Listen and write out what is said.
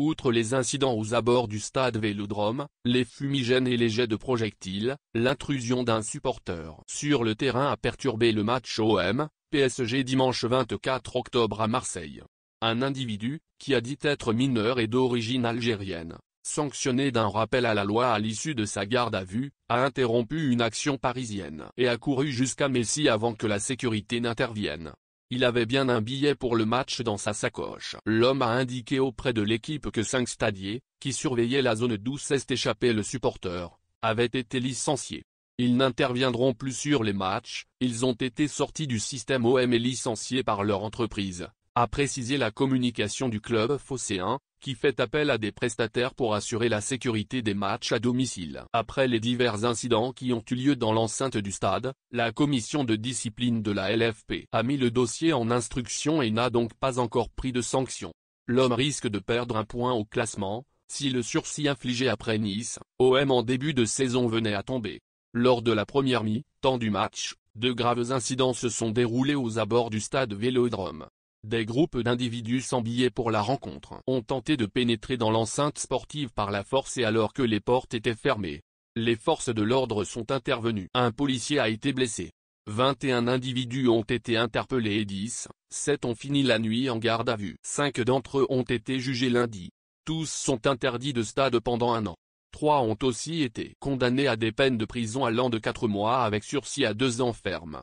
Outre les incidents aux abords du stade Vélodrome, les fumigènes et les jets de projectiles, l'intrusion d'un supporter sur le terrain a perturbé le match OM, PSG dimanche 24 octobre à Marseille. Un individu, qui a dit être mineur et d'origine algérienne, sanctionné d'un rappel à la loi à l'issue de sa garde à vue, a interrompu une action parisienne et a couru jusqu'à Messi avant que la sécurité n'intervienne. Il avait bien un billet pour le match dans sa sacoche. L'homme a indiqué auprès de l'équipe que cinq stadiers, qui surveillaient la zone d'où s'est échappé le supporter, avaient été licenciés. Ils n'interviendront plus sur les matchs, ils ont été sortis du système OM et licenciés par leur entreprise, a précisé la communication du club phocéen, qui fait appel à des prestataires pour assurer la sécurité des matchs à domicile. Après les divers incidents qui ont eu lieu dans l'enceinte du stade, la commission de discipline de la LFP a mis le dossier en instruction et n'a donc pas encore pris de sanction. L'homme risque de perdre un point au classement, si le sursis infligé après Nice, OM en début de saison venait à tomber. Lors de la première mi-temps du match, de graves incidents se sont déroulés aux abords du stade Vélodrome des groupes d'individus sans billets pour la rencontre ont tenté de pénétrer dans l'enceinte sportive par la force et alors que les portes étaient fermées. Les forces de l'ordre sont intervenues. Un policier a été blessé. 21 individus ont été interpellés et 10, 7 ont fini la nuit en garde à vue. 5 d'entre eux ont été jugés lundi. Tous sont interdits de stade pendant un an. 3 ont aussi été condamnés à des peines de prison allant de 4 mois avec sursis à 2 ans ferme.